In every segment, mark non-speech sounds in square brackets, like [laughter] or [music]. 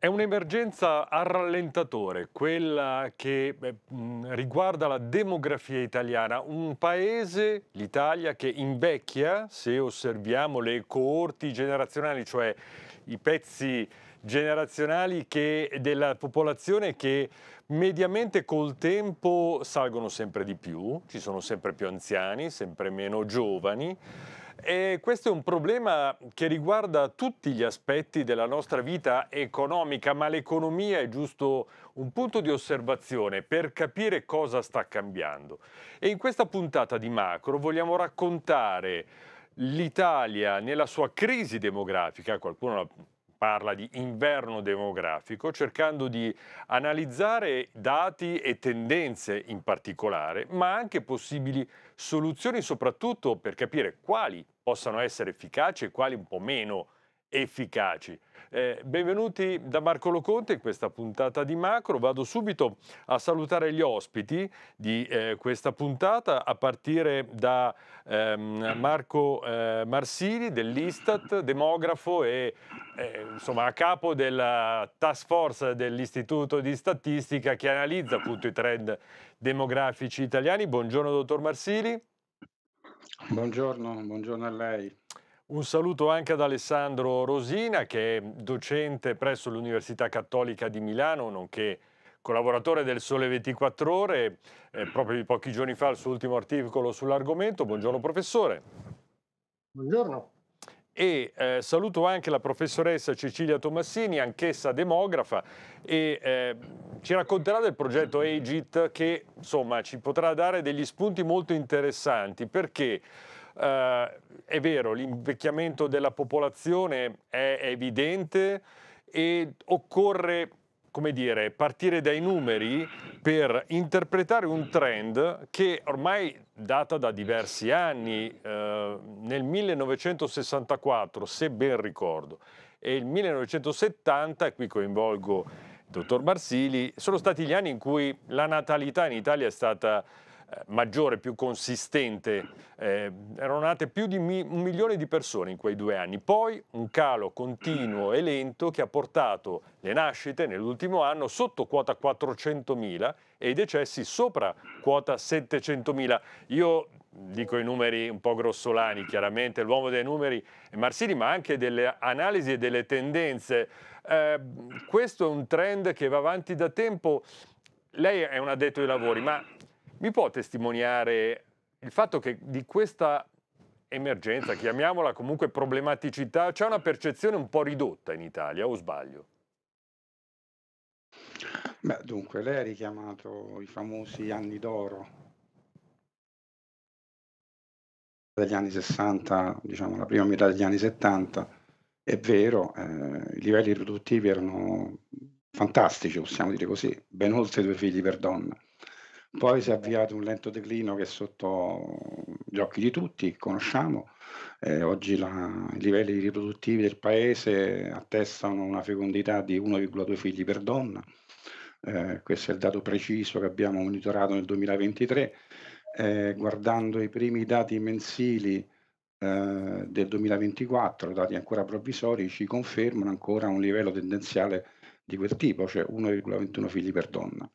È un'emergenza a rallentatore, quella che beh, riguarda la demografia italiana, un paese, l'Italia, che invecchia, se osserviamo le coorti generazionali, cioè i pezzi generazionali che, della popolazione che mediamente col tempo salgono sempre di più, ci sono sempre più anziani, sempre meno giovani. E questo è un problema che riguarda tutti gli aspetti della nostra vita economica, ma l'economia è giusto un punto di osservazione per capire cosa sta cambiando. E in questa puntata di Macro vogliamo raccontare l'Italia nella sua crisi demografica, qualcuno l'ha parla di inverno demografico, cercando di analizzare dati e tendenze in particolare, ma anche possibili soluzioni soprattutto per capire quali possano essere efficaci e quali un po' meno efficaci. Eh, benvenuti da Marco Loconte in questa puntata di Macro. Vado subito a salutare gli ospiti di eh, questa puntata a partire da ehm, Marco eh, Marsili dell'Istat, demografo e eh, insomma a capo della task force dell'Istituto di Statistica che analizza appunto i trend demografici italiani. Buongiorno dottor Marsili. Buongiorno, buongiorno a lei. Un saluto anche ad Alessandro Rosina, che è docente presso l'Università Cattolica di Milano, nonché collaboratore del Sole 24 Ore. Eh, proprio di pochi giorni fa il suo ultimo articolo sull'argomento. Buongiorno professore. Buongiorno. E eh, saluto anche la professoressa Cecilia Tomassini, anch'essa demografa, e eh, ci racconterà del progetto AGIT che insomma ci potrà dare degli spunti molto interessanti perché eh, è vero, l'invecchiamento della popolazione è evidente e occorre come dire, partire dai numeri per interpretare un trend che ormai data da diversi anni, eh, nel 1964, se ben ricordo, e il 1970, e qui coinvolgo il dottor Marsili, sono stati gli anni in cui la natalità in Italia è stata eh, maggiore, più consistente, eh, erano nate più di mi un milione di persone in quei due anni, poi un calo continuo e lento che ha portato le nascite nell'ultimo anno sotto quota 400.000 e i decessi sopra quota 700.000. Io dico i numeri un po' grossolani, chiaramente l'uomo dei numeri è Marsili, ma anche delle analisi e delle tendenze. Eh, questo è un trend che va avanti da tempo. Lei è un addetto ai lavori, ma mi può testimoniare il fatto che di questa emergenza, chiamiamola comunque problematicità, c'è una percezione un po' ridotta in Italia o sbaglio? Beh, dunque, lei ha richiamato i famosi anni d'oro degli anni 60, diciamo la prima metà degli anni 70, è vero, eh, i livelli produttivi erano fantastici, possiamo dire così, ben oltre due figli per donna. Poi si è avviato un lento declino che è sotto gli occhi di tutti, conosciamo. Eh, oggi la, i livelli riproduttivi del paese attestano una fecondità di 1,2 figli per donna. Eh, questo è il dato preciso che abbiamo monitorato nel 2023. Eh, guardando i primi dati mensili eh, del 2024, dati ancora provvisori, ci confermano ancora un livello tendenziale di quel tipo, cioè 1,21 figli per donna.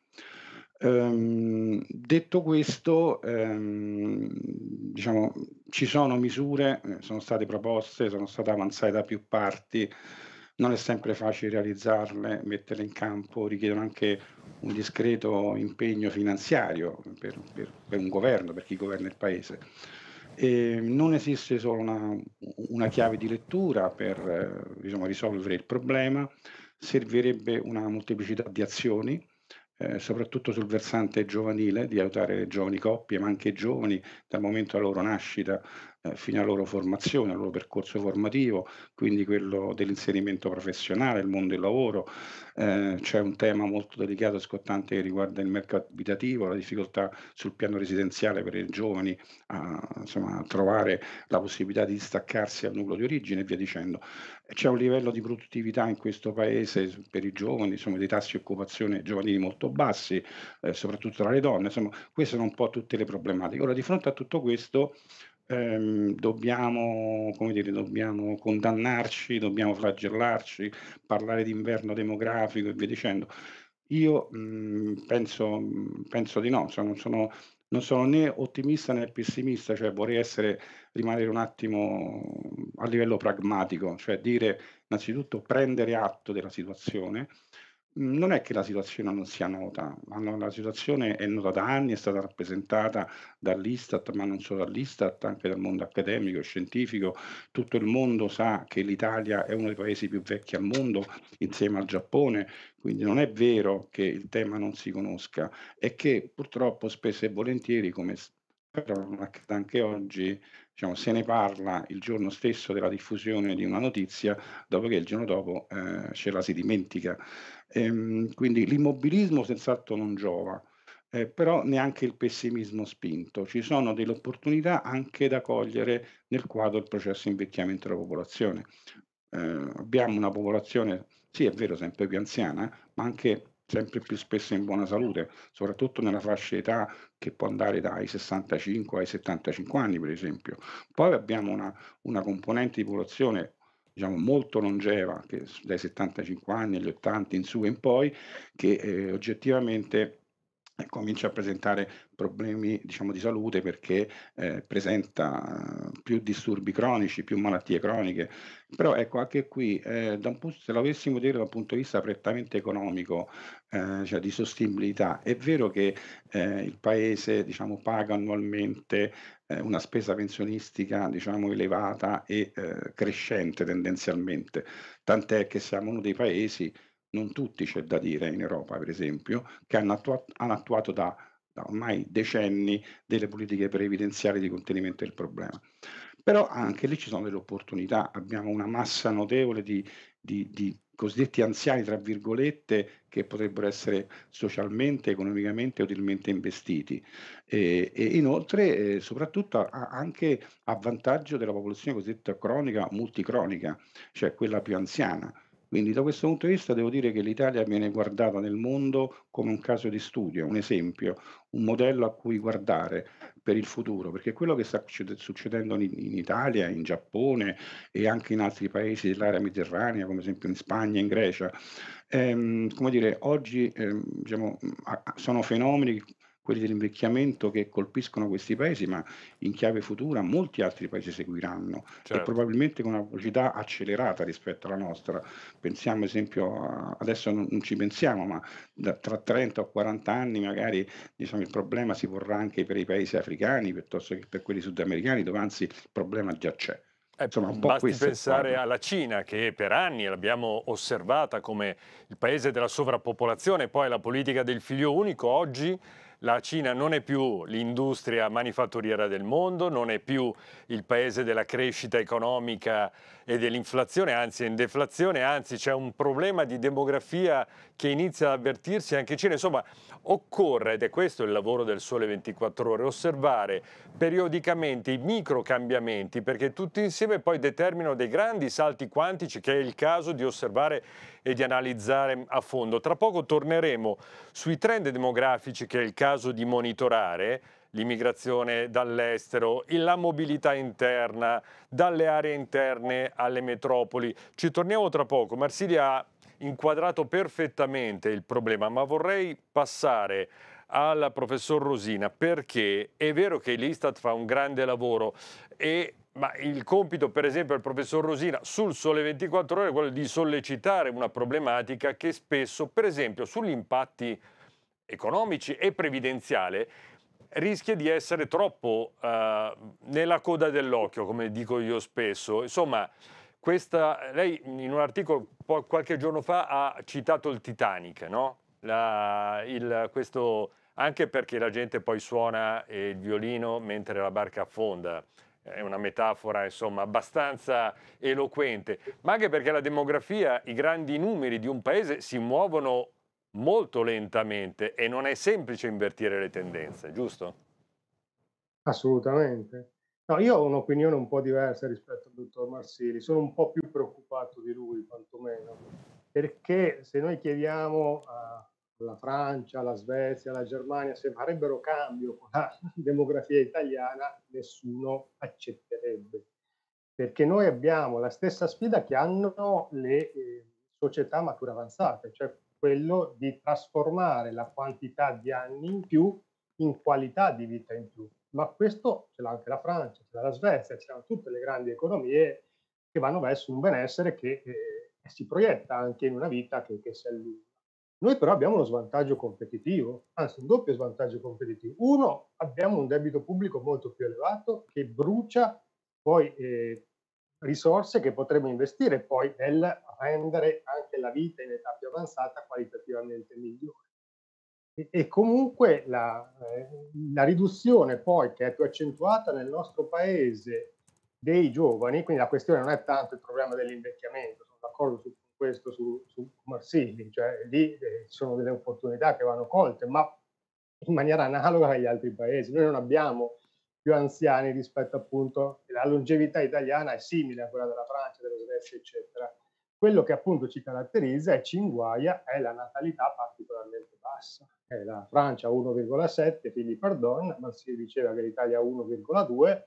Ehm, detto questo, ehm, diciamo, ci sono misure, eh, sono state proposte, sono state avanzate da più parti, non è sempre facile realizzarle, metterle in campo, richiedono anche un discreto impegno finanziario per, per, per un governo, per chi governa il paese. E ehm, non esiste solo una, una, chiave di lettura per eh, diciamo, risolvere il problema, servirebbe una molteplicità di azioni eh, soprattutto sul versante giovanile, di aiutare le giovani coppie, ma anche i giovani dal momento della loro nascita eh, fino alla loro formazione, al loro percorso formativo, quindi quello dell'inserimento professionale, il mondo del lavoro. Eh, c'è un tema molto delicato e scottante che riguarda il mercato abitativo, la difficoltà sul piano residenziale per i giovani a, insomma, a trovare la possibilità di distaccarsi al nucleo di origine e via dicendo. C'è un livello di produttività in questo paese per i giovani, insomma, dei tassi di occupazione giovanili molto bassi, eh, soprattutto tra le donne, insomma, queste sono un po' tutte le problematiche. Ora, di fronte a tutto questo, ehm, dobbiamo, dire, dobbiamo, condannarci, dobbiamo flagellarci, parlare di inverno demografico e via dicendo. Io mh, mm, penso, mm, penso, di no, cioè non, sono, non, sono, né ottimista né pessimista, cioè vorrei essere, rimanere un attimo mm, a livello pragmatico, cioè dire innanzitutto prendere atto della situazione, Mm, non è che la situazione non sia nota, la situazione è nota da anni, è stata rappresentata dall'Istat, ma non solo dall'Istat, anche dal mondo accademico e scientifico. Tutto il mondo sa che l'Italia è uno dei paesi più vecchi al mondo, insieme al Giappone, quindi non è vero che il tema non si conosca, è che purtroppo spesso e volentieri, come spero anche oggi, diciamo, se ne parla il giorno stesso della diffusione di una notizia, dopodiché il giorno dopo eh, ce la si dimentica. Ehm, quindi l'immobilismo senz'altro non giova, eh, però neanche il pessimismo spinto. Ci sono delle opportunità anche da cogliere nel quadro del processo di invecchiamento della popolazione. Eh, abbiamo una popolazione, sì è vero, sempre più anziana, ma anche sempre più spesso in buona salute, soprattutto nella fascia età che può andare dai 65 ai 75 anni, per esempio. Poi abbiamo una, una componente di popolazione diciamo, molto longeva, che dai 75 anni agli 80 in su e in poi, che eh, oggettivamente eh, comincia a presentare problemi diciamo, di salute perché eh, presenta eh, più disturbi cronici, più malattie croniche. Però ecco, anche qui, eh, punto, se lo avessimo dire da un punto di vista prettamente economico, eh, cioè di sostenibilità, è vero che eh, il Paese diciamo, paga annualmente una spesa pensionistica diciamo, elevata e crescente tendenzialmente, tant'è che siamo uno dei paesi non tutti c'è da dire in Europa per esempio, che hanno, attuato, hanno attuato da, da, ormai decenni delle politiche previdenziali di contenimento del problema. Però anche lì ci sono delle opportunità, abbiamo una massa notevole di, di, di cosiddetti anziani, tra virgolette, che potrebbero essere socialmente, economicamente e utilmente investiti. E, e inoltre, eh, soprattutto, a, anche a vantaggio della popolazione cosiddetta cronica, multicronica, cioè quella più anziana quindi da questo punto di vista devo dire che l'Italia viene guardata nel mondo come un caso di studio, un esempio, un modello a cui guardare per il futuro, perché quello che sta succedendo in Italia, in Giappone e anche in altri paesi dell'area mediterranea, come esempio in Spagna, in Grecia, ehm, come dire, oggi ehm, diciamo, sono fenomeni quelli dell'invecchiamento che colpiscono questi paesi, ma in chiave futura molti altri paesi seguiranno certo. e probabilmente con una velocità accelerata rispetto alla nostra. Pensiamo ad esempio, adesso non, non, ci pensiamo, ma da, tra 30 o 40 anni magari diciamo, il problema si vorrà anche per i paesi africani piuttosto che per quelli sudamericani, dove anzi il problema già c'è. Eh, Insomma, basti pensare alla Cina che per anni l'abbiamo osservata come il paese della sovrappopolazione, poi la politica del figlio unico oggi la Cina non è più l'industria manifatturiera del mondo, non è più il paese della crescita economica e dell'inflazione, anzi è in deflazione, anzi c'è un problema di demografia che inizia ad avvertirsi anche in Cina. Insomma, occorre, ed è questo il lavoro del Sole 24 Ore, osservare periodicamente i micro cambiamenti perché tutti insieme poi determinano dei grandi salti quantici che è il caso di osservare e di analizzare a fondo. Tra poco torneremo sui trend demografici che è il caso di monitorare, l'immigrazione dall'estero, la mobilità interna, dalle aree interne alle metropoli. Ci torniamo tra poco. Marsilia ha inquadrato perfettamente il problema, ma vorrei passare al professor Rosina perché è vero che l'Istat fa un grande lavoro e ma il compito per esempio del professor Rosina sul Sole 24 Ore è quello di sollecitare una problematica che spesso, per esempio, sugli impatti economici e previdenziali rischia di essere troppo eh, nella coda dell'occhio, come dico io spesso. Insomma, questa, lei in un articolo qualche giorno fa ha citato il Titanic, no? La, il, questo, anche perché la gente poi suona il violino mentre la barca affonda è una metafora insomma abbastanza eloquente, ma anche perché la demografia, i grandi numeri di un paese si muovono molto lentamente e non è semplice invertire le tendenze, giusto? Assolutamente. No, io ho un'opinione un po' diversa rispetto al dottor Marsili, sono un po' più preoccupato di lui, quantomeno, perché se noi chiediamo a la Francia, la Svezia, la Germania, se farebbero cambio con la [laughs] demografia italiana, nessuno accetterebbe. Perché noi abbiamo la stessa sfida che hanno le eh, società mature avanzate, cioè quello di trasformare la quantità di anni in più in qualità di vita in più. Ma questo ce l'ha anche la Francia, ce l'ha la Svezia, ce l'hanno tutte le grandi economie che vanno verso un benessere che eh, si proietta anche in una vita che, che si allunga noi però abbiamo uno svantaggio competitivo, anzi un doppio svantaggio competitivo. Uno, abbiamo un debito pubblico molto più elevato che brucia poi eh, risorse che potremmo investire poi nel rendere anche la vita in età più avanzata qualitativamente migliore. E, e comunque la, eh, la riduzione poi che è più accentuata nel nostro paese dei giovani, quindi la questione non è tanto il problema dell'invecchiamento, sono d'accordo su questo questo su, su Marsigli, cioè lì eh, ci sono delle opportunità che vanno colte, ma in maniera analoga agli altri paesi. Noi non abbiamo più anziani rispetto appunto la longevità italiana è simile a quella della Francia, della Svezia, eccetera. Quello che appunto ci caratterizza e ci inguaia è la natalità particolarmente bassa. Eh, la Francia 1,7 figli per donna, ma si diceva che l'Italia 1,2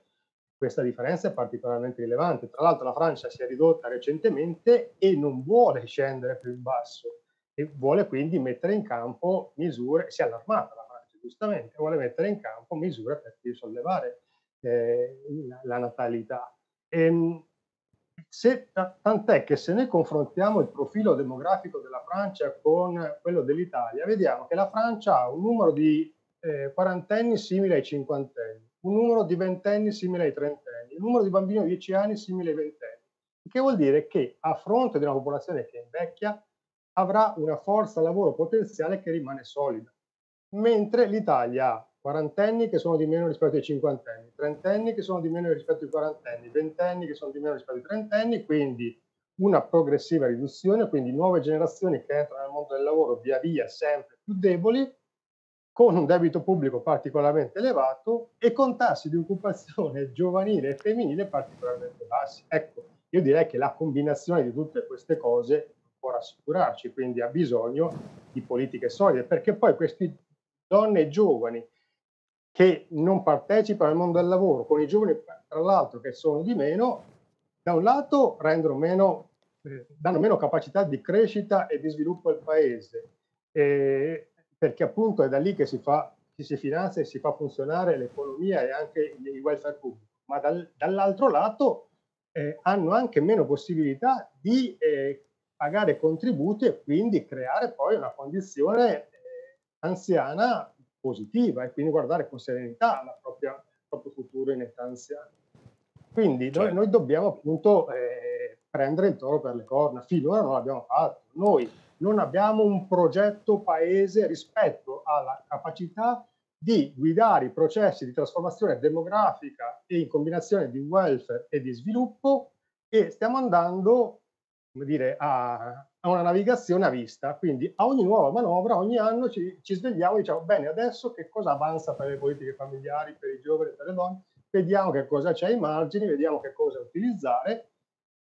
questa differenza è particolarmente rilevante. Tra l'altro la Francia si è ridotta recentemente e non vuole scendere più in basso e vuole quindi mettere in campo misure, si è allarmata la Francia giustamente, vuole mettere in campo misure per risollevare eh, la, natalità. E, ehm, se, tant'è che se noi confrontiamo il profilo demografico della Francia con quello dell'Italia, vediamo che la Francia ha un numero di eh, quarantenni simile ai cinquantenni, un numero di ventenni simile ai trentenni, un numero di bambini di 10 anni simile ai ventenni, il che vuol dire che a fronte di una popolazione che invecchia avrà una forza lavoro potenziale che rimane solida, mentre l'Italia ha quarantenni che sono di meno rispetto ai cinquantenni, trentenni che sono di meno rispetto ai quarantenni, ventenni che sono di meno rispetto ai trentenni, quindi una progressiva riduzione, quindi nuove generazioni che entrano nel mondo del lavoro via via sempre più deboli con un debito pubblico particolarmente elevato e con tassi di occupazione giovanile e femminile particolarmente bassi. Ecco, io direi che la combinazione di tutte queste cose può rassicurarci, quindi ha bisogno di politiche solide, perché poi queste donne giovani che non partecipano al mondo del lavoro, con i giovani tra l'altro che sono di meno, da un lato meno, eh, danno meno capacità di crescita e di sviluppo al paese, eh, perché appunto è da lì che si, fa, che si finanzia e si fa funzionare l'economia e anche il welfare pubblico, ma dal, dall'altro lato eh, hanno anche meno possibilità di eh, pagare contributi e quindi creare poi una condizione eh, anziana positiva e quindi guardare con serenità la propria, il proprio futuro in età anziana. Quindi cioè. noi, certo. noi, dobbiamo appunto eh, prendere il toro per le corna, finora non l'abbiamo fatto. Noi non abbiamo un progetto paese rispetto alla capacità di guidare i processi di trasformazione demografica e in combinazione di welfare e di sviluppo e stiamo andando come dire, a, a una navigazione a vista, quindi a ogni nuova manovra, ogni anno ci, ci svegliamo e diciamo bene adesso che cosa avanza per le politiche familiari, per i giovani, per le donne, vediamo che cosa c'è ai margini, vediamo che cosa utilizzare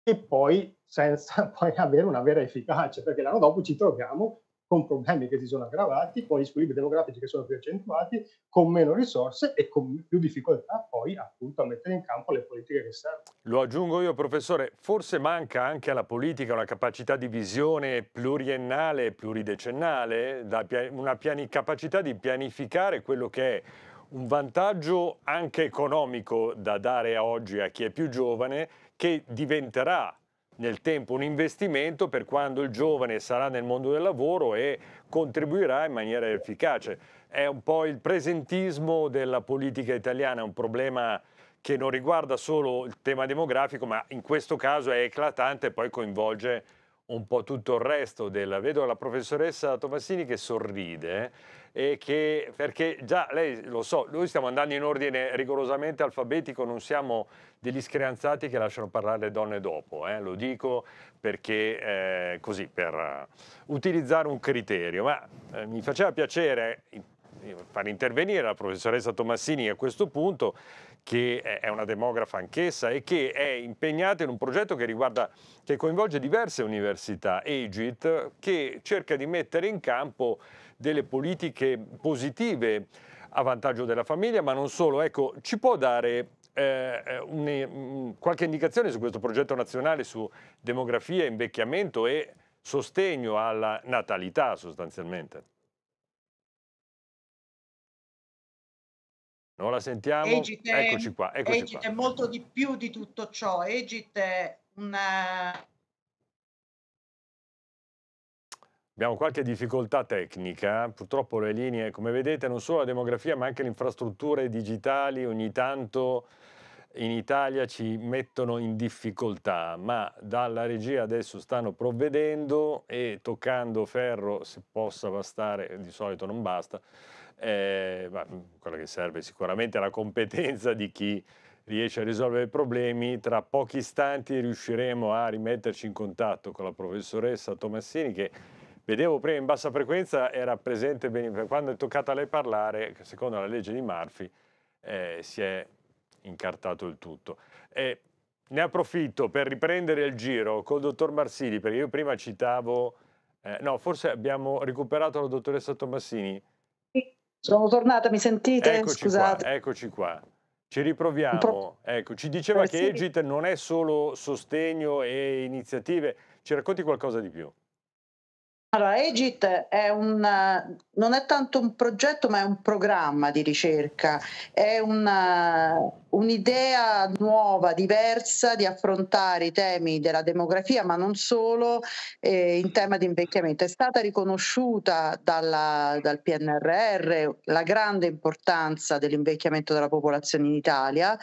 e poi senza [laughs] poi avere una vera efficacia, perché l'anno dopo ci troviamo con problemi che si sono aggravati, con gli squilibri demografici che sono più accentuati, con meno risorse e con più difficoltà poi appunto a mettere in campo le politiche che servono. Lo aggiungo io professore, forse manca anche alla politica una capacità di visione pluriennale, pluridecennale, una capacità di pianificare quello che è un vantaggio anche economico da dare oggi a chi è più giovane che diventerà nel tempo un investimento per quando il giovane sarà nel mondo del lavoro e contribuirà in maniera efficace. È un po' il presentismo della politica italiana, un problema che non riguarda solo il tema demografico, ma in questo caso è eclatante e poi coinvolge un po' tutto il resto della... Vedo la professoressa Tomassini che sorride eh, e che, perché già lei lo so, noi stiamo andando in ordine rigorosamente alfabetico, non siamo degli screanzati che lasciano parlare le donne dopo, eh? lo dico perché eh, così, per eh, utilizzare un criterio, ma eh, mi faceva piacere far intervenire la professoressa Tomassini a questo punto che è una demografa anch'essa e che è impegnata in un progetto che, riguarda, che coinvolge diverse università, AGIT, che cerca di mettere in campo delle politiche positive a vantaggio della famiglia, ma non solo. Ecco, ci può dare eh, un, mm, qualche indicazione su questo progetto nazionale su demografia, invecchiamento e sostegno alla natalità sostanzialmente? Non la sentiamo? Egit eccoci qua. Eccoci Egit qua. è molto di più di tutto ciò. Egit è una... Eh, Abbiamo qualche difficoltà tecnica, purtroppo le linee, come vedete, non solo la demografia ma anche le infrastrutture digitali ogni tanto in Italia ci mettono in difficoltà, ma dalla regia adesso stanno provvedendo e toccando ferro, se possa bastare, di solito non basta, eh, ma mm, quello che serve sicuramente è la competenza di chi riesce a risolvere i problemi. Tra pochi istanti riusciremo a rimetterci in contatto con la professoressa Tomassini che vedevo prima in bassa frequenza era presente bene. Quando è toccata a lei parlare, secondo la legge di Murphy, eh, si è incartato il tutto. E ne approfitto per riprendere il giro col dottor Marsili, perché io prima citavo, eh, no, forse abbiamo recuperato la dottoressa Tomassini. Sono tornata, mi sentite? Eccoci Scusate. Qua, eccoci qua. Ci riproviamo. Ecco, ci diceva eh, che sì. Egit non è solo sostegno e iniziative. Ci racconti qualcosa di più? Allora, EGIT è un, non è tanto un progetto, ma è un programma di ricerca, è una, un'idea nuova, diversa di affrontare i temi della demografia, ma non solo eh, in tema di invecchiamento. È stata riconosciuta dalla, dal PNRR la grande importanza dell'invecchiamento della popolazione in Italia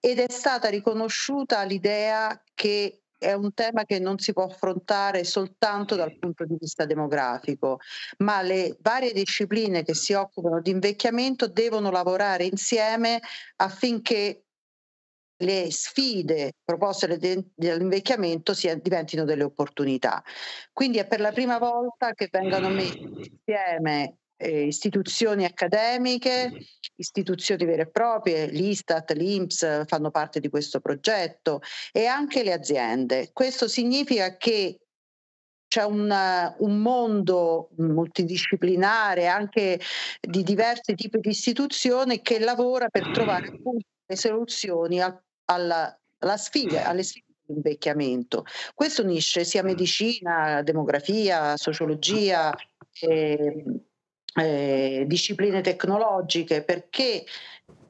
ed è stata riconosciuta l'idea che è un tema che non si può affrontare soltanto dal punto di vista demografico, ma le varie discipline che si occupano di invecchiamento devono lavorare insieme affinché le sfide proposte dall'invecchiamento diventino delle opportunità. Quindi è per la prima volta che vengano messi insieme eh, istituzioni accademiche, mhm. istituzioni vere e proprie, l'Istat, l'Inps eh, fanno parte di questo progetto e anche le aziende. Questo significa che c'è un, eh, un, mondo multidisciplinare anche di diversi tipi di istituzioni che lavora per trovare appunto le soluzioni al, alla, alla sfiga, alle sfide dell'invecchiamento. Questo unisce sia medicina, demografia, sociologia, eh, eh, discipline tecnologiche, perché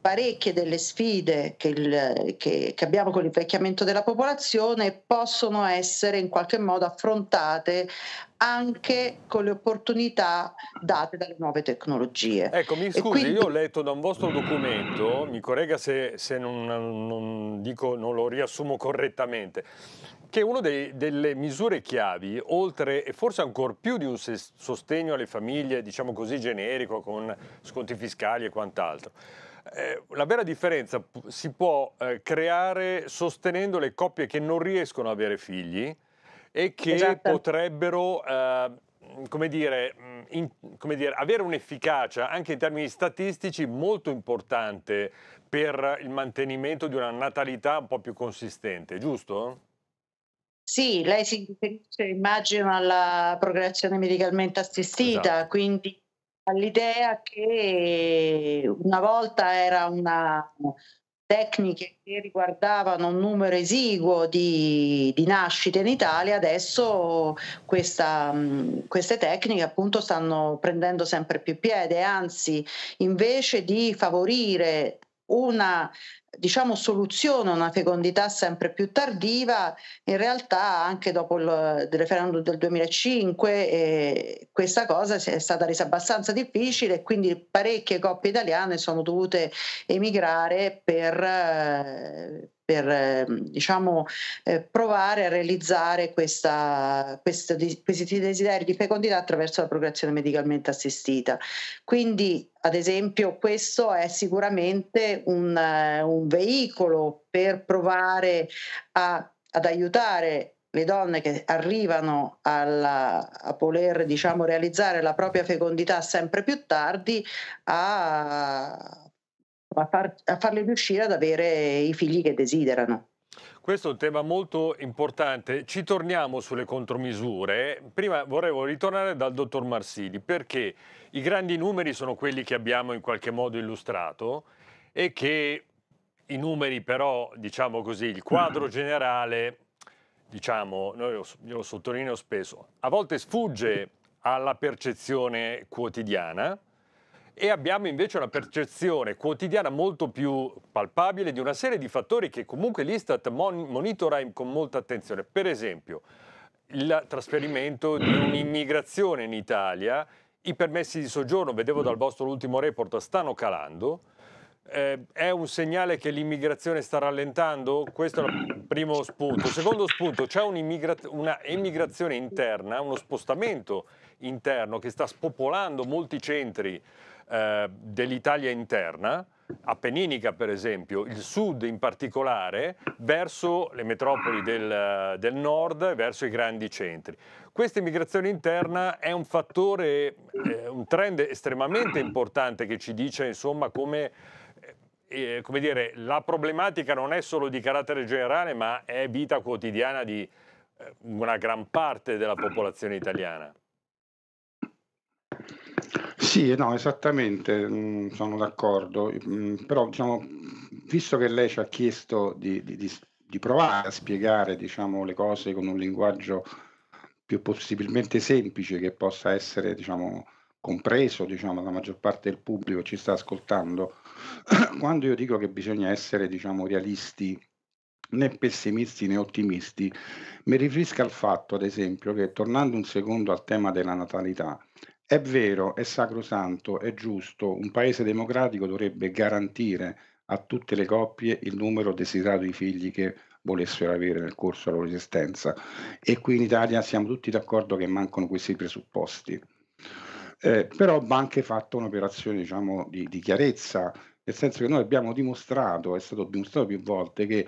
parecchie delle sfide che, il, che, che, abbiamo con l'invecchiamento della popolazione possono essere in qualche modo affrontate anche con le opportunità date dalle nuove tecnologie. Ecco, mi scusi, quindi... io ho letto da un vostro documento, mi corregga se, se non, non, dico, non lo riassumo correttamente, che una delle misure chiavi, oltre e forse ancora più di un sostegno alle famiglie, diciamo così generico, con sconti fiscali e quant'altro, eh, la vera differenza si può eh, creare sostenendo le coppie che non riescono ad avere figli e che esatto. potrebbero, eh, come, dire, mm, in, come dire, avere un'efficacia anche in termini statistici molto importante per il mantenimento di una natalità un po' più consistente, giusto? Sì, lei si riferisce, immagino, alla procreazione medicalmente assistita, esatto. quindi all'idea che una volta era una tecniche che riguardavano un numero esiguo di, di nascite in Italia, adesso questa, mm, queste tecniche appunto stanno prendendo sempre più piede, anzi invece di favorire una diciamo, soluziona una fecondità sempre più tardiva, in realtà anche dopo il, referendum del 2005 eh, questa cosa è stata resa abbastanza difficile e quindi parecchie coppie italiane sono dovute emigrare per, eh, per ehm, diciamo, eh, provare a realizzare questa, questa, questi desideri di fecondità attraverso la procreazione medicalmente assistita. Quindi, ad esempio, questo è sicuramente un, un eh, un veicolo per provare a, ad aiutare le donne che arrivano alla, a voler diciamo, realizzare la propria fecondità sempre più tardi a, a, far, a farle riuscire ad avere i figli che desiderano. Questo è un tema molto importante. Ci torniamo sulle contromisure. Prima vorrei ritornare dal dottor Marsili perché i grandi numeri sono quelli che abbiamo in qualche modo illustrato e che i numeri però, diciamo così, il quadro [clears throat] generale, diciamo, io lo sottolineo spesso, a volte sfugge alla percezione quotidiana e abbiamo invece una percezione quotidiana molto più palpabile di una serie di fattori che comunque l'Istat monitora con molta attenzione. Per esempio, il trasferimento di un'immigrazione in Italia, i permessi di soggiorno, vedevo dal vostro ultimo report, stanno calando eh, è un segnale che l'immigrazione sta rallentando? Questo è il primo spunto. Secondo spunto, c'è un'emigrazione interna, uno spostamento interno che sta spopolando molti centri eh, dell'Italia interna, appenninica per esempio, il sud in particolare, verso le metropoli del, del nord verso i grandi centri. Questa immigrazione interna è un fattore, eh, un trend estremamente importante che ci dice insomma come eh, come dire, la problematica non è solo di carattere generale, ma è vita quotidiana di eh, una gran parte della popolazione italiana. Sì, no, esattamente, mm, sono d'accordo, mm, però diciamo, visto che lei ci ha chiesto di, di, di provare a spiegare diciamo, le cose con un linguaggio più possibilmente semplice che possa essere diciamo, compreso diciamo, dalla maggior parte del pubblico che ci sta ascoltando, [clears throat] Quando io dico che bisogna essere, diciamo, realisti né pessimisti né ottimisti, mi riferisco al fatto, ad esempio, che tornando un secondo al tema della natalità, è vero, è sacrosanto, è giusto, un paese democratico dovrebbe garantire a tutte le coppie il numero desiderato di figli che volessero avere nel corso della loro esistenza e qui in Italia siamo tutti d'accordo che mancano questi presupposti. Eh, però va anche fatta un'operazione diciamo, di, di chiarezza nel senso che noi abbiamo dimostrato, è stato dimostrato più volte, che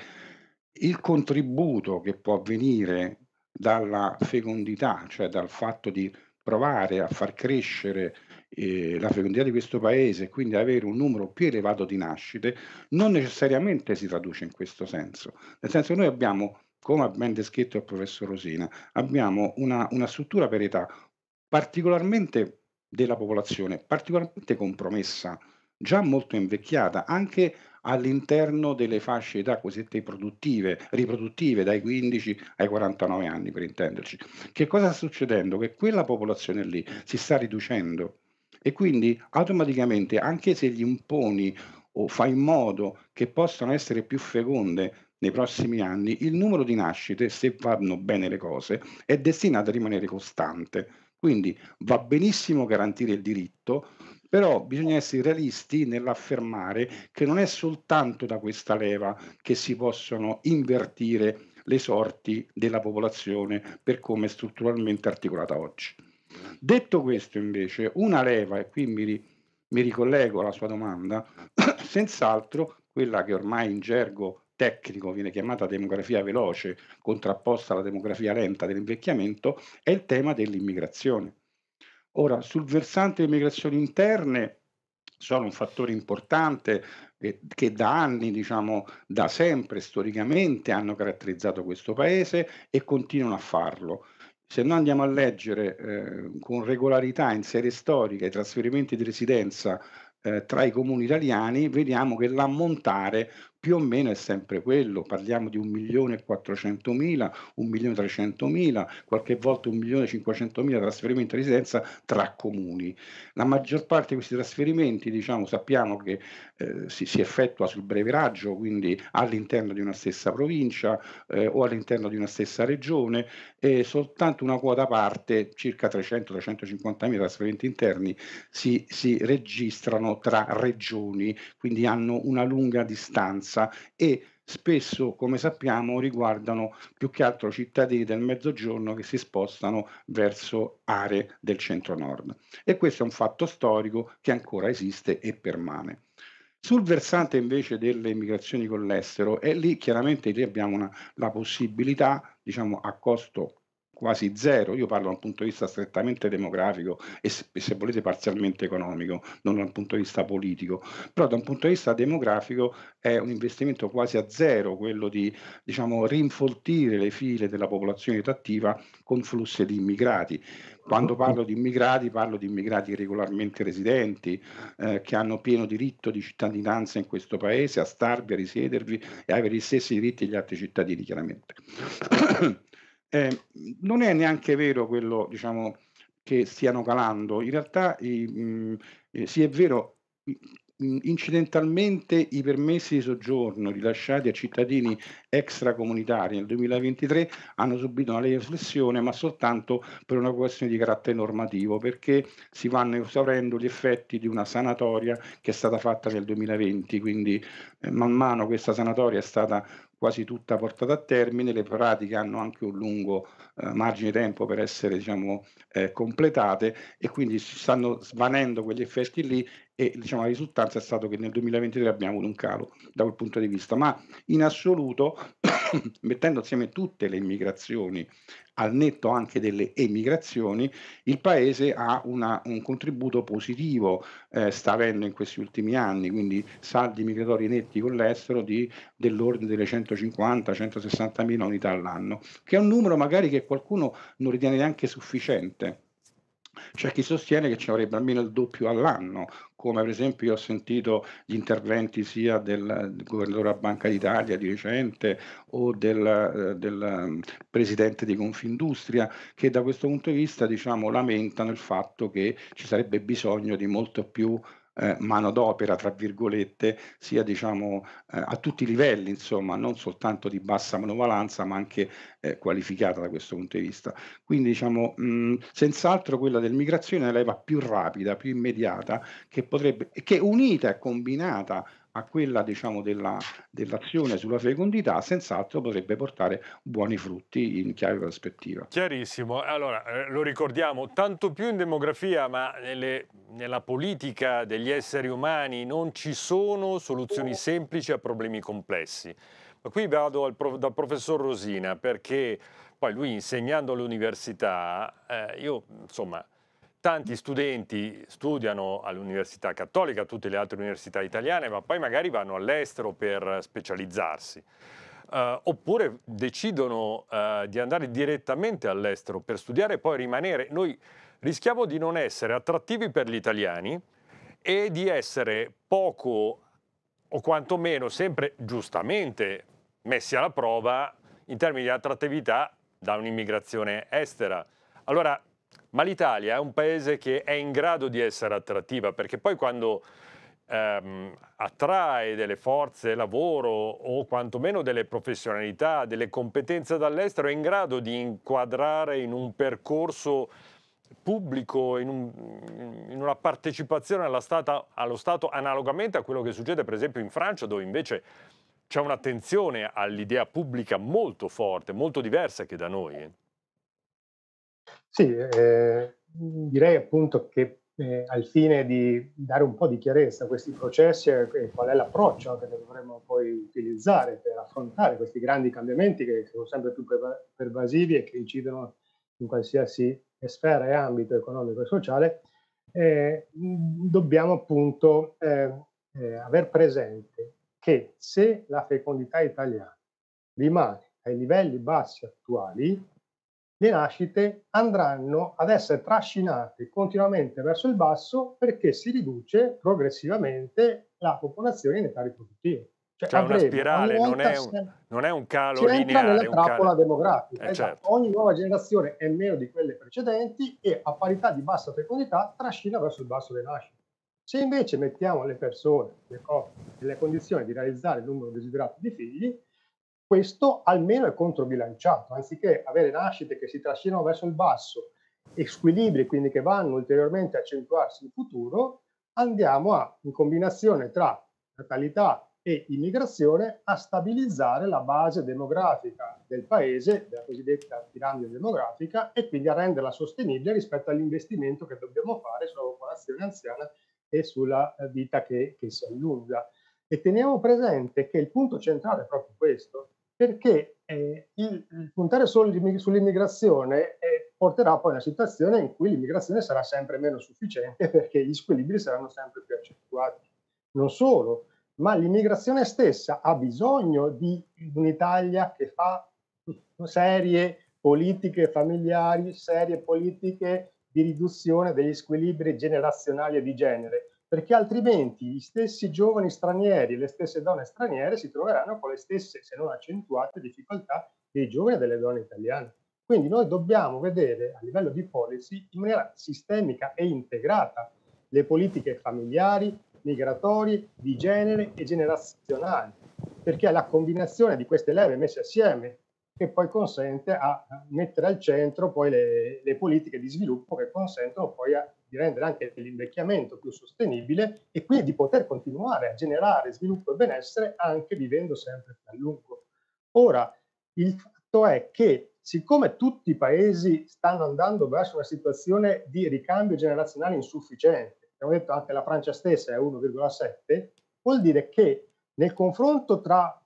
il contributo che può avvenire dalla fecondità, cioè dal fatto di provare a far crescere eh, la fecondità di questo paese e quindi avere un numero più elevato di nascite, non necessariamente si traduce in questo senso. Nel senso che noi abbiamo, come ha ben descritto il professor Rosina, abbiamo una, una struttura per età particolarmente della popolazione, particolarmente compromessa già molto invecchiata anche all'interno delle fasce età cosiddette produttive, riproduttive dai 15 ai 49 anni per intenderci. Che cosa sta succedendo? Che quella popolazione lì si sta riducendo e quindi automaticamente anche se gli imponi o fai in modo che possano essere più feconde nei prossimi anni, il numero di nascite, se vanno bene le cose, è destinato a rimanere costante. Quindi va benissimo garantire il diritto, però bisogna essere realisti nell'affermare che non è soltanto da questa leva che si possono invertire le sorti della popolazione per come è strutturalmente articolata oggi. Detto questo, invece, una leva, e qui mi, mi ricollego alla sua domanda, [coughs] senz'altro quella che ormai in gergo tecnico viene chiamata demografia veloce, contrapposta alla demografia lenta dell'invecchiamento, è il tema dell'immigrazione. Ora, sul versante delle migrazioni interne sono un fattore importante eh, che da anni, diciamo, da sempre storicamente hanno caratterizzato questo paese e continuano a farlo. Se noi andiamo a leggere eh, con regolarità in serie storiche i trasferimenti di residenza eh, tra i comuni italiani, vediamo che l'ammontare più o meno è sempre quello, parliamo di 1.400.000, 1.300.000, qualche volta 1.500.000 trasferimenti di residenza tra comuni. La maggior parte di questi trasferimenti, diciamo, sappiamo che eh, si, si, effettua sul breve raggio, quindi all'interno di una stessa provincia eh, o all'interno di una stessa regione e soltanto una quota parte, circa 300-350.000 trasferimenti interni, si, si registrano tra regioni, quindi hanno una lunga distanza presenza e spesso, come sappiamo, riguardano più che altro cittadini del mezzogiorno che si spostano verso aree del centro-nord. E questo è un fatto storico che ancora esiste e permane. Sul versante invece delle migrazioni con l'estero, e lì chiaramente lì abbiamo una, la possibilità, diciamo a costo quasi zero, io parlo da un punto di vista strettamente demografico e se volete parzialmente economico, non da un punto di vista politico, però da un punto di vista demografico è un investimento quasi a zero quello di diciamo, rinfoltire le file della popolazione attiva con flussi di immigrati. Quando parlo di immigrati parlo di immigrati regolarmente residenti eh, che hanno pieno diritto di cittadinanza in questo paese, a starvi, a risiedervi e avere gli stessi diritti degli altri cittadini chiaramente. Eh, non è neanche vero quello, diciamo, che stiano calando. In realtà, eh, eh, sì è vero, mm, incidentalmente i permessi di soggiorno rilasciati a cittadini extracomunitari nel 2023 hanno subito una flessione, ma soltanto per una questione di carattere normativo, perché si vanno esaurendo gli effetti di una sanatoria che è stata fatta nel 2020, quindi eh, man mano questa sanatoria è stata quasi tutta portata a termine, le pratiche hanno anche un lungo eh, margine di tempo per essere diciamo, eh, completate e quindi si stanno svanendo quegli effetti lì e diciamo, la risultanza è stata che nel 2023 abbiamo un calo da quel punto di vista, ma in assoluto [coughs] mettendo insieme tutte le immigrazioni al netto anche delle emigrazioni, il Paese ha una, un contributo positivo, eh, sta avendo in questi ultimi anni, quindi saldi migratori netti con l'estero di, dell'ordine delle 150-160 mila unità all'anno, che è un numero magari che qualcuno non ritiene neanche sufficiente c'è chi sostiene che ci avrebbe almeno il doppio all'anno, come per esempio io ho sentito gli interventi sia del, governatore della Banca d'Italia di recente o del, eh, del, mm, presidente di Confindustria, che da questo punto di vista diciamo, lamentano il fatto che ci sarebbe bisogno di molto più eh, manodopera, tra virgolette, sia diciamo, eh, a tutti i livelli, insomma, non soltanto di bassa manovalanza, ma anche eh, qualificata da questo punto di vista. Quindi diciamo, mh, mm, senz'altro quella dell'immigrazione è la leva più rapida, più immediata, che, potrebbe, che unita e combinata a quella diciamo, della, dell'azione sulla fecondità, senz'altro potrebbe portare buoni frutti in chiave prospettiva. Chiarissimo, allora eh, lo ricordiamo, tanto più in demografia, ma nelle, nella politica degli esseri umani non ci sono soluzioni semplici a problemi complessi. Ma qui vado prof, dal professor Rosina perché poi lui insegnando all'università, eh, io insomma tanti studenti studiano all'Università Cattolica, a tutte le altre università italiane, ma poi magari vanno all'estero per specializzarsi. Uh, oppure decidono uh, di andare direttamente all'estero per studiare e poi rimanere. Noi rischiamo di non essere attrattivi per gli italiani e di essere poco o quantomeno sempre giustamente messi alla prova in termini di attrattività da un'immigrazione estera. Allora ma l'Italia è un paese che è in grado di essere attrattiva, perché poi quando ehm, attrae delle forze lavoro o quantomeno delle professionalità, delle competenze dall'estero, è in grado di inquadrare in un percorso pubblico, in, un, in una partecipazione stata, allo Stato analogamente a quello che succede per esempio in Francia, dove invece c'è un'attenzione all'idea pubblica molto forte, molto diversa che da noi. Eh. Sì, eh, direi appunto che eh, al fine di dare un po' di chiarezza a questi processi eh, e qual è l'approccio che dovremmo poi utilizzare per affrontare questi grandi cambiamenti che sono sempre più pervasivi e che incidono in qualsiasi sfera e ambito economico e sociale, eh, dobbiamo appunto eh, aver presente che se la fecondità italiana rimane ai livelli bassi attuali, le nascite andranno ad essere trascinate continuamente verso il basso perché si riduce progressivamente la popolazione in età riproduttiva. Cioè, cioè una spirale, non è un, non è un, calo lineare. Entra nella trappola demografica. Eh, esatto. certo. Ogni nuova generazione è meno di quelle precedenti e a parità di bassa fecondità trascina verso il basso le nascite. Se invece mettiamo le persone, le coppie, nelle condizioni di realizzare il numero desiderato di figli, questo almeno è controbilanciato, anziché avere nascite che si trascinano verso il basso e squilibri quindi che vanno ulteriormente a accentuarsi in futuro, andiamo a, in combinazione tra natalità e immigrazione, a stabilizzare la base demografica del paese, della cosiddetta piramide demografica, e quindi a renderla sostenibile rispetto all'investimento che dobbiamo fare sulla popolazione anziana e sulla eh, vita che, che si allunga. E teniamo presente che il punto centrale è proprio questo, perché eh, il, il, puntare sull'immigrazione eh, porterà poi a una situazione in cui l'immigrazione sarà sempre meno sufficiente [laughs] perché gli squilibri saranno sempre più accentuati. Non solo, ma l'immigrazione stessa ha bisogno di un'Italia che fa serie politiche familiari, serie politiche di riduzione degli squilibri generazionali e di genere perché altrimenti gli stessi giovani stranieri le stesse donne straniere si troveranno con le stesse, se non accentuate, difficoltà dei giovani e delle donne italiane. Quindi noi dobbiamo vedere a livello di policy in maniera sistemica e integrata le politiche familiari, migratorie, di genere e generazionali, perché è la combinazione di queste leve messe assieme che poi consente a mettere al centro poi le, le politiche di sviluppo che consentono poi a, di rendere anche l'invecchiamento più sostenibile e quindi di poter continuare a generare sviluppo e benessere anche vivendo sempre più a lungo. Ora, il fatto è che siccome tutti i paesi stanno andando verso una situazione di ricambio generazionale insufficiente, abbiamo detto anche la Francia stessa è 1,7, vuol dire che nel confronto tra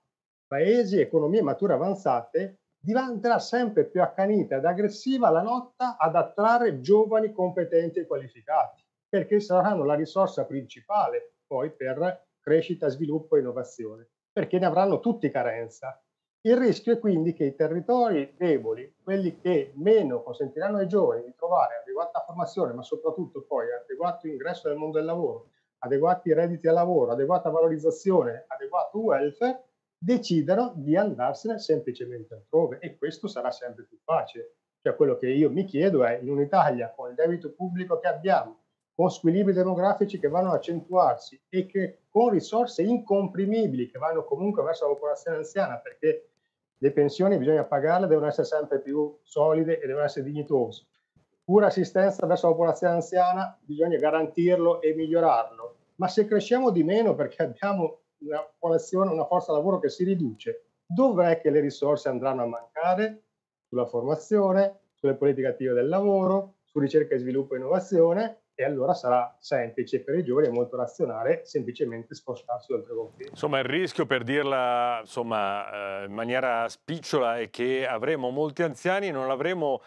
paesi e economie mature avanzate diventerà sempre più accanita ed aggressiva la lotta ad attrarre giovani competenti e qualificati, perché saranno la risorsa principale poi per crescita, sviluppo e innovazione, perché ne avranno tutti carenza. Il rischio è quindi che i territori deboli, quelli che meno consentiranno ai giovani di trovare adeguata formazione, ma soprattutto poi adeguato ingresso nel mondo del lavoro, adeguati redditi al lavoro, adeguata valorizzazione, adeguato welfare, decidono di andarsene semplicemente altrove e questo sarà sempre più facile. Cioè quello che io mi chiedo è in un'Italia con il debito pubblico che abbiamo, con squilibri demografici che vanno ad accentuarsi e che con risorse incomprimibili che vanno comunque verso la popolazione anziana perché le pensioni bisogna pagarle, devono essere sempre più solide e devono essere dignitose. Pura assistenza verso la popolazione anziana bisogna garantirlo e migliorarlo. Ma se cresciamo di meno perché abbiamo una popolazione, una forza lavoro che si riduce, dov'è che le risorse andranno a mancare? Sulla formazione, sulle politiche attive del lavoro, su ricerca e sviluppo e innovazione e allora sarà semplice per i giovani e molto razionale semplicemente spostarsi oltre confine. Insomma il rischio per dirla insomma, eh, in maniera spicciola è che avremo molti anziani e non avremo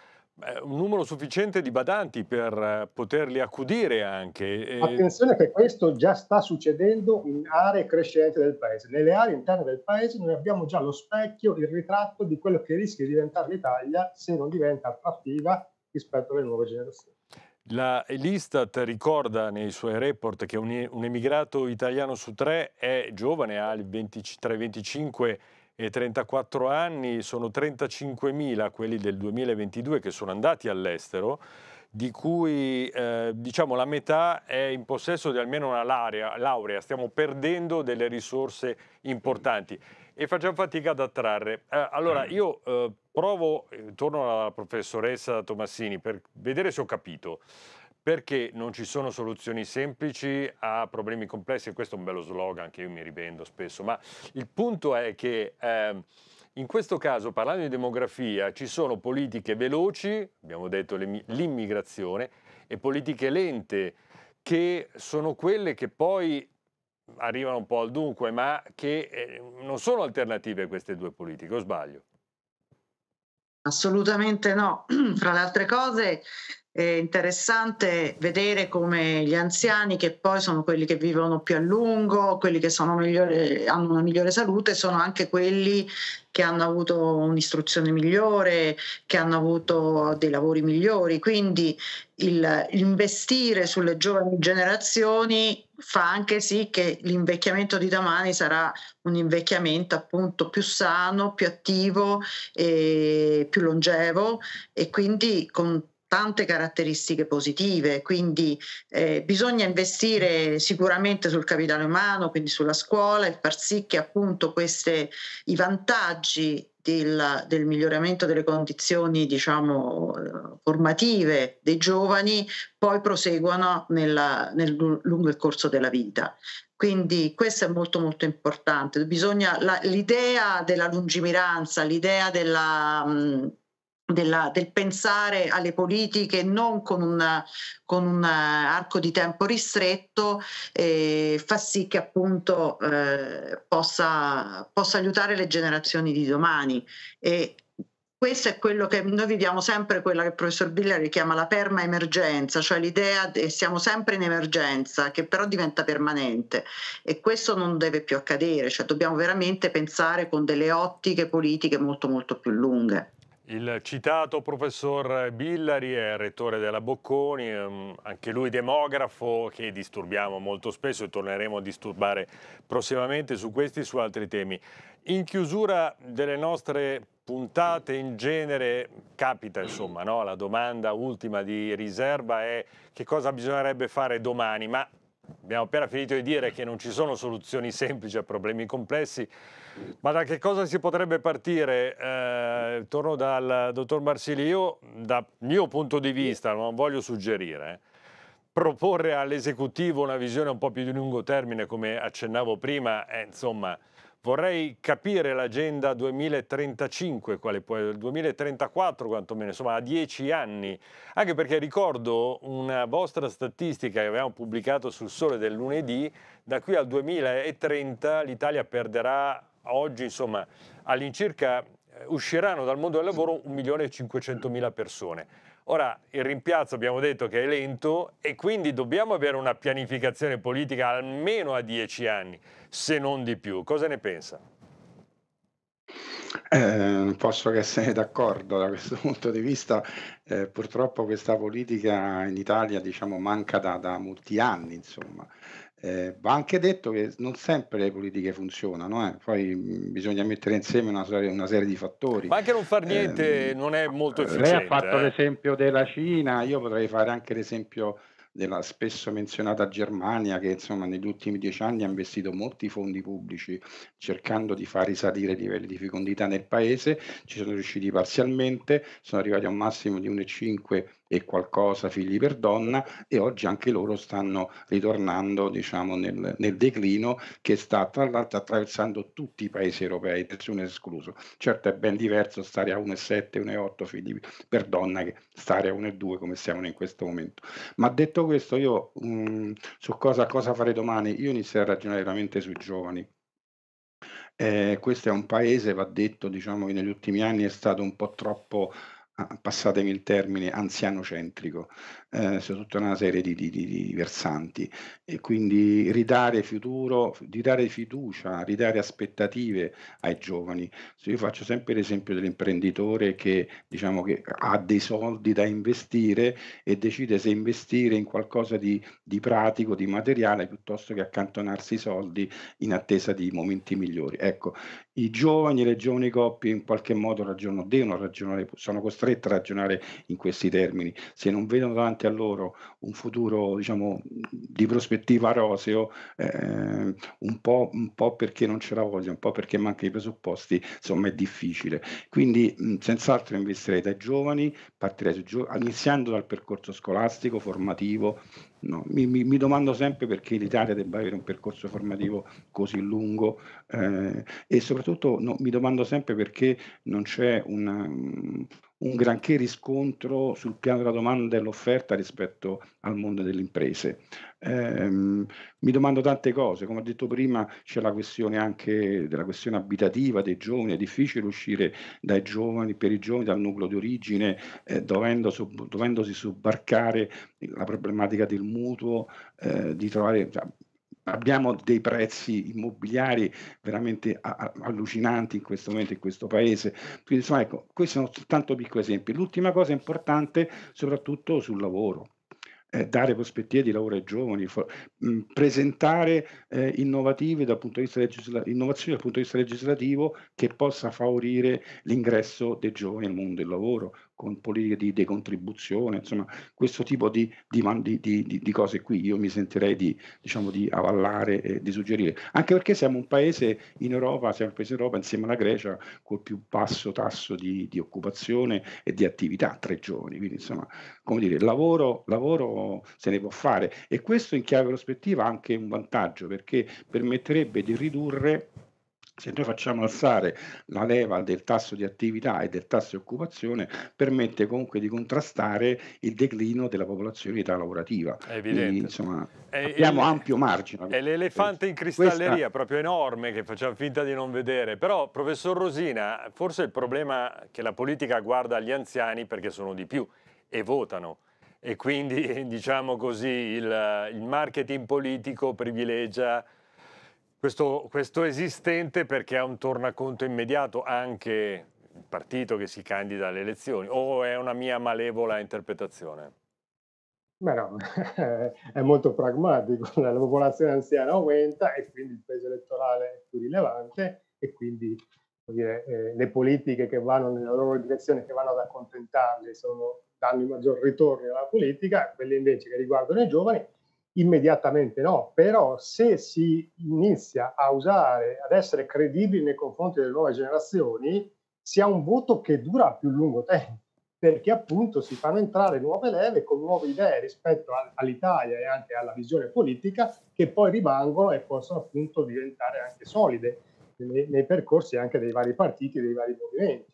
un numero sufficiente di badanti per eh, poterli accudire anche. Attenzione che questo già sta succedendo in aree crescenti del paese. Nelle aree interne del paese noi abbiamo già lo specchio, il ritratto di quello che rischia di diventare l'Italia se non diventa attrattiva rispetto alle nuove generazioni. La, L'Istat ricorda nei suoi report che un, un emigrato italiano su tre è giovane, ha 23-25 anni e 34 anni, sono 35.000 quelli del 2022 che sono andati all'estero, di cui eh, diciamo la metà è in possesso di almeno una laurea, laurea, stiamo perdendo delle risorse importanti e facciamo fatica ad attrarre. Eh, allora mm. io eh, provo, eh, torno alla professoressa Tomassini per vedere se ho capito perché non ci sono soluzioni semplici a problemi complessi, e questo è un bello slogan che io mi rivendo spesso, ma il punto è che eh, in questo caso, parlando di demografia, ci sono politiche veloci, abbiamo detto l'immigrazione, e politiche lente, che sono quelle che poi arrivano un po' al dunque, ma che eh, non sono alternative a queste due politiche, o sbaglio? Assolutamente no. [clears throat] Fra le altre cose, è interessante vedere come gli anziani, che poi sono quelli che vivono più a lungo, quelli che sono migliore, hanno una migliore salute, sono anche quelli che hanno avuto un'istruzione migliore, che hanno avuto dei lavori migliori. Quindi il, investire sulle giovani generazioni fa anche sì che l'invecchiamento di domani sarà un invecchiamento appunto più sano, più attivo, e più longevo e quindi con tante caratteristiche positive, quindi eh, bisogna investire sicuramente sul capitale umano, quindi sulla scuola e far sì che appunto queste, i vantaggi del, del, miglioramento delle condizioni diciamo, eh, formative dei giovani poi proseguano nella, nel, lungo il corso della vita. Quindi questo è molto molto importante. Bisogna, la, l'idea della lungimiranza, l'idea della... Mh, della, del pensare alle politiche non con, una, con un eh, arco di tempo ristretto eh, fa sì che appunto eh, possa, possa, aiutare le generazioni di domani. E questo è quello che noi viviamo sempre, quella che il professor Billari chiama la perma emergenza, cioè l'idea che siamo sempre in emergenza, che però diventa permanente e questo non deve più accadere, cioè dobbiamo veramente pensare con delle ottiche politiche molto molto più lunghe. Il citato professor Billari è rettore della Bocconi, ehm, anche lui demografo che disturbiamo molto spesso e torneremo a disturbare prossimamente su questi e su altri temi. In chiusura delle nostre puntate in genere capita insomma no? la domanda ultima di riserva è che cosa bisognerebbe fare domani ma abbiamo appena finito di dire che non ci sono soluzioni semplici a problemi complessi ma da che cosa si potrebbe partire? Eh, torno dal dottor Marsilio, dal mio punto di vista, non voglio suggerire, eh, proporre all'esecutivo una visione un po' più di lungo termine, come accennavo prima, eh, insomma, vorrei capire l'agenda 2035, quale può 2034 quantomeno, insomma a dieci anni, anche perché ricordo una vostra statistica che avevamo pubblicato sul Sole del lunedì, da qui al 2030 l'Italia perderà oggi, insomma, all'incirca eh, usciranno dal mondo del lavoro 1.500.000 persone. Ora, il rimpiazzo abbiamo detto che è lento e quindi dobbiamo avere una pianificazione politica almeno a 10 anni, se non di più. Cosa ne pensa? Eh, posso che essere d'accordo da questo [laughs] punto di vista. Eh, purtroppo questa politica in Italia diciamo, manca da, da molti anni, insomma. Eh, va anche detto che non sempre le politiche funzionano, eh? poi mm, bisogna mettere insieme una, una, serie di fattori. Ma anche non far niente eh, non è molto efficiente. Lei ha fatto eh. l'esempio della Cina, io potrei fare anche l'esempio della spesso menzionata Germania che insomma negli ultimi dieci anni ha investito molti fondi pubblici cercando di far risalire i livelli di fecondità nel paese, ci sono riusciti parzialmente, sono arrivati a un massimo di 1,5 e qualcosa figli per donna e oggi anche loro stanno ritornando diciamo, nel, nel declino che sta tra l'altro attraversando tutti i paesi europei, nessuno escluso. Certo è ben diverso stare a 1,7, 1,8 figli per donna che stare a 1,2 come siamo in questo momento. Ma detto questo io mh, mm, su cosa, cosa fare domani, io inizio a ragionare veramente sui giovani. Eh, questo è un paese, va detto, diciamo che negli ultimi anni è stato un po' troppo Ah, passatemi il termine, anzianocentrico, eh, su tutta una serie di, di, di, versanti e quindi ridare futuro, ridare fiducia, ridare aspettative ai giovani. Se io faccio sempre l'esempio dell'imprenditore che, diciamo, che ha dei soldi da investire e decide se investire in qualcosa di, di pratico, di materiale, piuttosto che accantonarsi i soldi in attesa di momenti migliori. Ecco, i giovani e le giovani coppie in qualche modo ragionano, devono ragionare, sono costrette a ragionare in questi termini. Se non vedono davanti a loro un futuro diciamo, di prospettiva roseo, eh, un, po', un, po', perché non ce la voglia, un po' perché manca i presupposti, insomma è difficile. Quindi mh, senz'altro investirei dai giovani, partirei su gio- iniziando dal percorso scolastico, formativo. No, mi, mi, mi, domando sempre perché l'Italia debba avere un percorso formativo così lungo eh, e soprattutto no, mi domando sempre perché non c'è una, un granché riscontro sul piano della domanda e dell'offerta rispetto al mondo delle imprese. Eh, mi domando tante cose, come ho detto prima c'è la questione anche della questione abitativa dei giovani, è difficile uscire dai giovani, per i giovani dal nucleo di origine, eh, dovendo, sub, dovendosi subbarcare la problematica del mutuo, eh, di trovare... Cioè, abbiamo dei prezzi immobiliari veramente allucinanti in questo momento in questo paese. Quindi insomma, ecco, questi sono soltanto piccoli esempi. L'ultima cosa importante, soprattutto sul lavoro. è dare prospettive di lavoro ai giovani, presentare eh, innovative dal punto di vista legisla- innovazioni dal punto di vista legislativo che possa favorire l'ingresso dei giovani al mondo del lavoro con politiche di decontribuzione, insomma questo tipo di, di, di, di cose qui io mi sentirei di, diciamo, avallare e di suggerire, anche perché siamo un paese in Europa, siamo un paese in Europa insieme alla Grecia col più basso tasso di, occupazione e di attività tra i giovani, quindi insomma come dire, lavoro, lavoro se ne può fare e questo in chiave prospettiva ha anche un vantaggio perché permetterebbe di ridurre se noi facciamo alzare la leva del tasso di attività e del tasso di occupazione, permette comunque di contrastare il declino della popolazione di età lavorativa. È evidente. Quindi, insomma, è, abbiamo è, ampio margine. È l'elefante in cristalleria, Questa... proprio enorme, che facciamo finta di non vedere. Però, professor Rosina, forse il problema è che la politica guarda gli anziani perché sono di più e votano. E quindi, [laughs] diciamo così, il, il marketing politico privilegia questo, questo esistente perché ha un tornaconto immediato anche il partito che si candida alle elezioni o è una mia malevola interpretazione? Beh no, [laughs] è molto pragmatico, la popolazione anziana aumenta e quindi il peso elettorale è più rilevante e quindi dire, eh, le politiche che vanno nella loro direzione, che vanno ad accontentarli, sono, danno il maggior ritorno alla politica, quelle invece che riguardano i giovani immediatamente no, però se si inizia a usare, ad essere credibili nei confronti delle nuove generazioni, si ha un voto che dura più lungo tempo, perché appunto si fanno entrare nuove leve con nuove idee rispetto all'Italia e anche alla visione politica che poi rimangono e possono appunto diventare anche solide nei, nei percorsi anche dei vari partiti, dei vari movimenti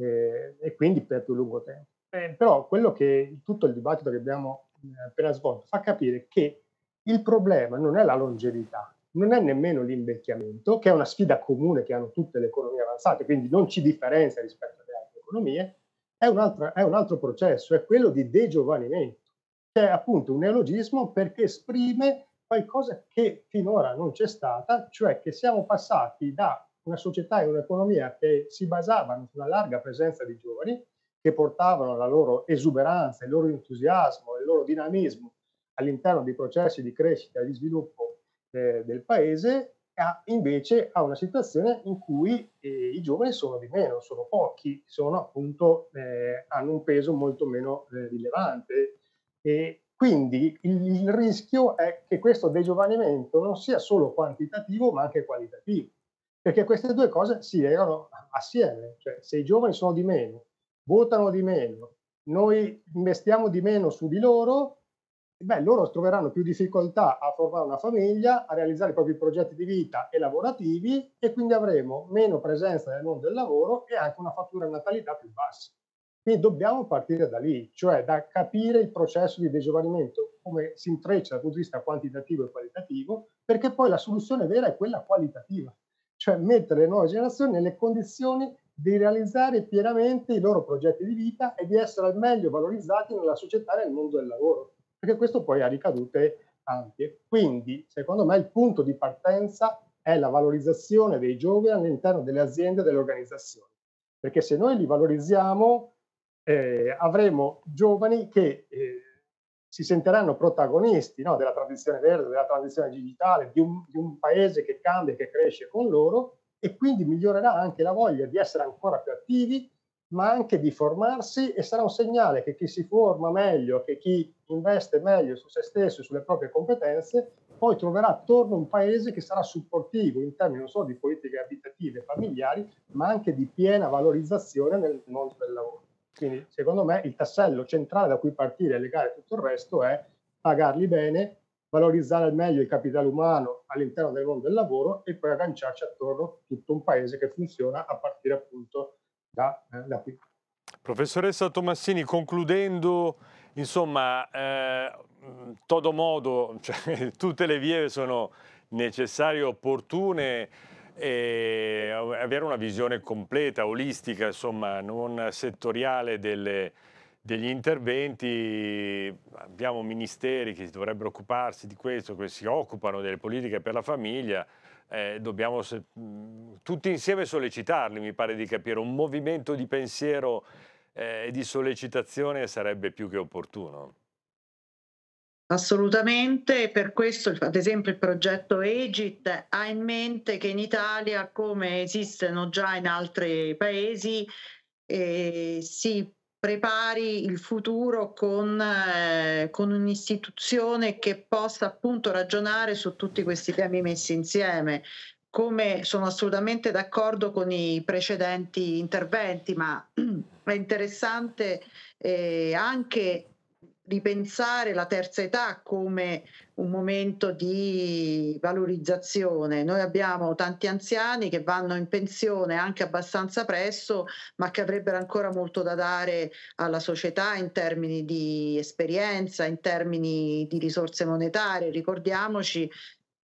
eh, e quindi per più lungo tempo. Eh, però quello che tutto il dibattito che abbiamo appena eh, svolto fa capire che il problema non è la longevità, non è nemmeno l'invecchiamento, che è una sfida comune che hanno tutte le economie avanzate, quindi non ci differenzia rispetto alle altre economie, è un, altro, è un altro processo, è quello di degiovanimento, che è appunto un neologismo perché esprime qualcosa che finora non c'è stata, cioè che siamo passati da una società e un'economia che si basavano sulla larga presenza di giovani che portavano la loro esuberanza, il loro entusiasmo, il loro dinamismo all'interno dei processi di crescita e di sviluppo eh, del paese, a, invece a una situazione in cui eh, i giovani sono di meno, sono pochi, sono appunto, eh, hanno un peso molto meno eh, rilevante. E quindi il, il rischio è che questo degiovanimento non sia solo quantitativo ma anche qualitativo, perché queste due cose si legano assieme, cioè se i giovani sono di meno votano di meno, noi investiamo di meno su di loro, beh, loro troveranno più difficoltà a formare una famiglia, a realizzare i propri progetti di vita e lavorativi e quindi avremo meno presenza nel mondo del lavoro e anche una fattura natalità più bassa. Quindi dobbiamo partire da lì, cioè da capire il processo di degiovanimento, come si intreccia dal punto di vista quantitativo e qualitativo, perché poi la soluzione vera è quella qualitativa, cioè mettere le nuove generazioni nelle condizioni di realizzare pienamente i loro progetti di vita e di essere al meglio valorizzati nella società e nel mondo del lavoro, perché questo poi ha ricadute ampie. Quindi, secondo me, il punto di partenza è la valorizzazione dei giovani all'interno delle aziende e delle organizzazioni, perché se noi li valorizziamo eh, avremo giovani che eh, si sentiranno protagonisti no, della transizione verde, della transizione digitale, di un, di un paese che cambia e che cresce con loro e quindi migliorerà anche la voglia di essere ancora più attivi, ma anche di formarsi e sarà un segnale che chi si forma meglio, che chi investe meglio su se stesso e sulle proprie competenze, poi troverà attorno un paese che sarà supportivo in termini non solo di politiche abitative e familiari, ma anche di piena valorizzazione nel mondo del lavoro. Quindi secondo me il tassello centrale da cui partire e legare tutto il resto è pagarli bene, valorizzare al meglio il capitale umano all'interno del mondo del lavoro e poi agganciarci attorno tutto un paese che funziona a partire appunto da, eh, da qui. Professoressa Tomassini, concludendo, insomma, eh, todo modo, [laughs] cioè, tutte le vie sono necessarie e opportune e avere una visione completa, olistica, insomma, non settoriale delle, degli interventi, abbiamo ministeri che dovrebbero occuparsi di questo, che si occupano delle politiche per la famiglia, eh, dobbiamo se, mm, tutti insieme sollecitarli, mi pare di capire, un movimento di pensiero eh, e eh, di sollecitazione sarebbe più che opportuno. Assolutamente, per questo ad esempio il progetto EGIT ha in mente che in Italia, come esistono già in altri paesi, eh, si prepari il futuro con, eh, con, un'istituzione che possa appunto ragionare su tutti questi temi messi insieme. Come sono assolutamente d'accordo con i precedenti interventi, ma [clears throat] è interessante eh, anche ripensare la terza età come un momento di valorizzazione. Noi abbiamo tanti anziani che vanno in pensione anche abbastanza presto, ma che avrebbero ancora molto da dare alla società in termini di esperienza, in termini di risorse monetarie. Ricordiamoci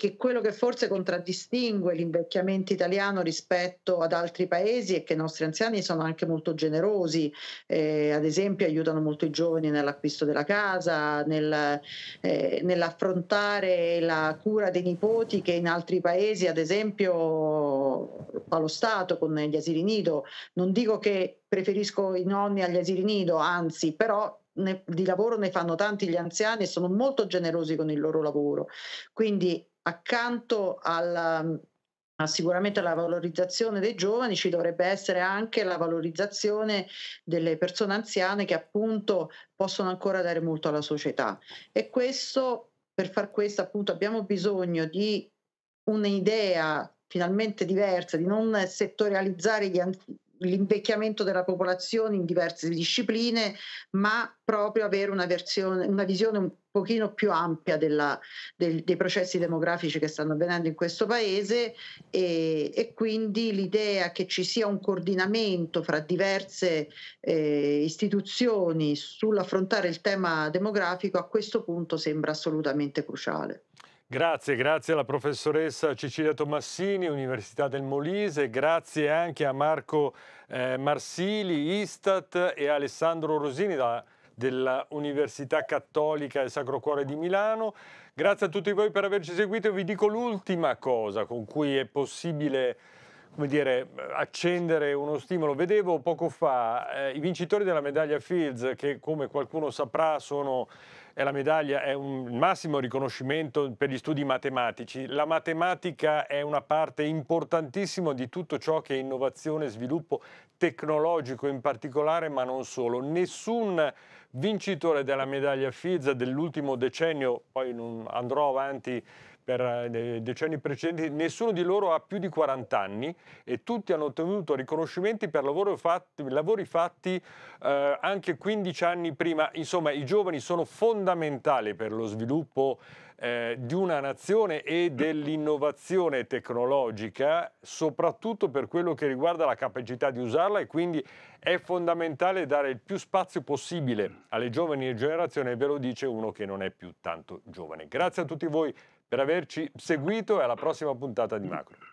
che quello che forse contraddistingue l'invecchiamento italiano rispetto ad altri paesi è che i nostri anziani sono anche molto generosi, eh, ad esempio aiutano molto i giovani nell'acquisto della casa, nel, eh, nell'affrontare la cura dei nipoti che in altri paesi, ad esempio, fa lo Stato con gli asili nido. Non dico che preferisco i nonni agli asili nido, anzi, però ne, di lavoro ne fanno tanti gli anziani e sono molto generosi con il loro lavoro. Quindi accanto alla, mm, sicuramente alla valorizzazione dei giovani ci dovrebbe essere anche la valorizzazione delle persone anziane che appunto possono ancora dare molto alla società e questo per far questo appunto abbiamo bisogno di un'idea finalmente diversa di non settorializzare gli, l'invecchiamento della popolazione in diverse discipline, ma proprio avere una, versione, una visione un pochino più ampia della, del, dei processi demografici che stanno avvenendo in questo paese e, e quindi l'idea che ci sia un coordinamento fra diverse eh, istituzioni sull'affrontare il tema demografico a questo punto sembra assolutamente cruciale. Grazie, grazie alla professoressa Cecilia Tomassini, Università del Molise, grazie anche a Marco eh, Marsili, Istat e Alessandro Rosini da, Università Cattolica del Sacro Cuore di Milano. Grazie a tutti voi per averci seguito. Vi dico l'ultima cosa con cui è possibile come dire, accendere uno stimolo. Vedevo poco fa eh, i vincitori della medaglia Fields che, come qualcuno saprà, sono e la medaglia è un massimo riconoscimento per gli studi matematici. La matematica è una parte importantissima di tutto ciò che è innovazione, e sviluppo tecnologico in particolare, ma non solo. Nessun vincitore della medaglia FISA dell'ultimo decennio, poi non andrò avanti per eh, decenni precedenti, nessuno di loro ha più di 40 anni e tutti hanno ottenuto riconoscimenti per lavori fatti, lavori fatti eh, anche 15 anni prima. Insomma, i giovani sono fondamentali per lo sviluppo eh, di una nazione e dell'innovazione tecnologica, soprattutto per quello che riguarda la capacità di usarla e quindi è fondamentale dare il più spazio possibile alle giovani generazioni, ve lo dice uno che non è più tanto giovane. Grazie a tutti voi per averci seguito e alla prossima puntata di Macro.